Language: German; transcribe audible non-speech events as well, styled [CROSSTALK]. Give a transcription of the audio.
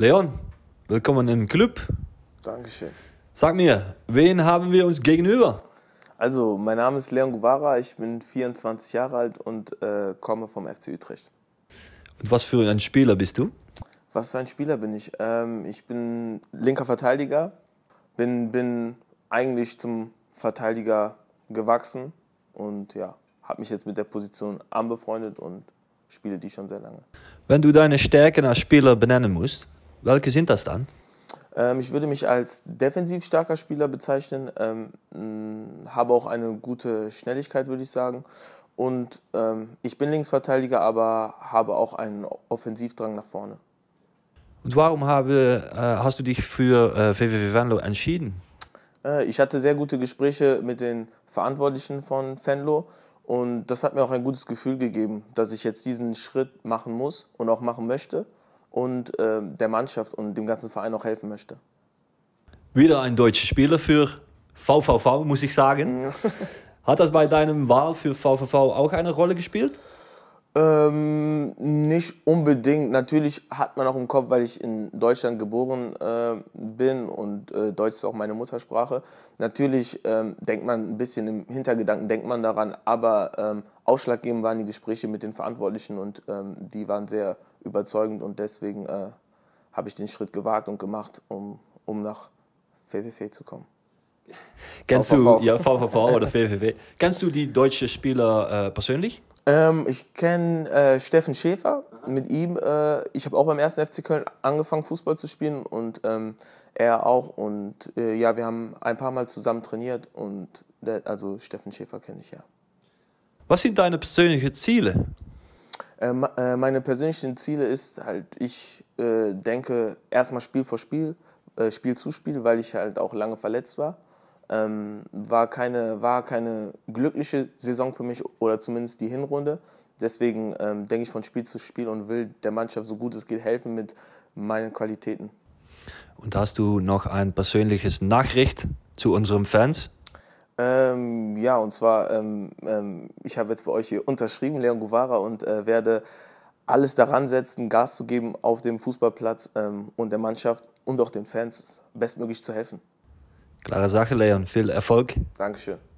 Leon, willkommen im Club. Dankeschön. Sag mir, wen haben wir uns gegenüber? Also, mein Name ist Leon Guevara, ich bin 24 Jahre alt und äh, komme vom FC Utrecht. Und was für ein Spieler bist du? Was für ein Spieler bin ich? Ähm, ich bin linker Verteidiger, bin, bin eigentlich zum Verteidiger gewachsen und ja, habe mich jetzt mit der Position anbefreundet und spiele die schon sehr lange. Wenn du deine Stärken als Spieler benennen musst, welche sind das dann? Ähm, ich würde mich als defensiv starker Spieler bezeichnen, ähm, habe auch eine gute Schnelligkeit, würde ich sagen. Und ähm, ich bin Linksverteidiger, aber habe auch einen Offensivdrang nach vorne. Und warum habe, äh, hast du dich für äh, VW Venlo entschieden? Äh, ich hatte sehr gute Gespräche mit den Verantwortlichen von Venlo und das hat mir auch ein gutes Gefühl gegeben, dass ich jetzt diesen Schritt machen muss und auch machen möchte und äh, der Mannschaft und dem ganzen Verein auch helfen möchte. Wieder ein deutscher Spieler für VVV, muss ich sagen. [LAUGHS] Hat das bei deinem Wahl für VVV auch eine Rolle gespielt? Ähm, nicht unbedingt. Natürlich hat man auch im Kopf, weil ich in Deutschland geboren äh, bin und äh, Deutsch ist auch meine Muttersprache. Natürlich ähm, denkt man ein bisschen im Hintergedanken, denkt man daran, aber ähm, ausschlaggebend waren die Gespräche mit den Verantwortlichen und ähm, die waren sehr überzeugend und deswegen äh, habe ich den Schritt gewagt und gemacht, um, um nach VWW zu kommen. Kennst du, ja, VVV oder VVV, kennst du die deutschen Spieler äh, persönlich? Ähm, ich kenne äh, Steffen Schäfer. Mit ihm, äh, ich habe auch beim ersten FC Köln angefangen, Fußball zu spielen und ähm, er auch. Und äh, ja, wir haben ein paar Mal zusammen trainiert und der, äh, also Steffen Schäfer kenne ich ja. Was sind deine persönlichen Ziele? Äh, äh, meine persönlichen Ziele ist halt, ich äh, denke erstmal Spiel vor Spiel, Spiel zu Spiel, weil ich halt auch lange verletzt war. Ähm, war, keine, war keine glückliche Saison für mich oder zumindest die Hinrunde. Deswegen ähm, denke ich von Spiel zu Spiel und will der Mannschaft so gut es geht helfen mit meinen Qualitäten. Und hast du noch ein persönliches Nachricht zu unseren Fans? Ähm, ja, und zwar, ähm, ähm, ich habe jetzt bei euch hier unterschrieben, Leon Guevara, und äh, werde alles daran setzen, Gas zu geben auf dem Fußballplatz ähm, und der Mannschaft und auch den Fans bestmöglich zu helfen. Klare Sache, Leon. Viel Erfolg. Dankeschön.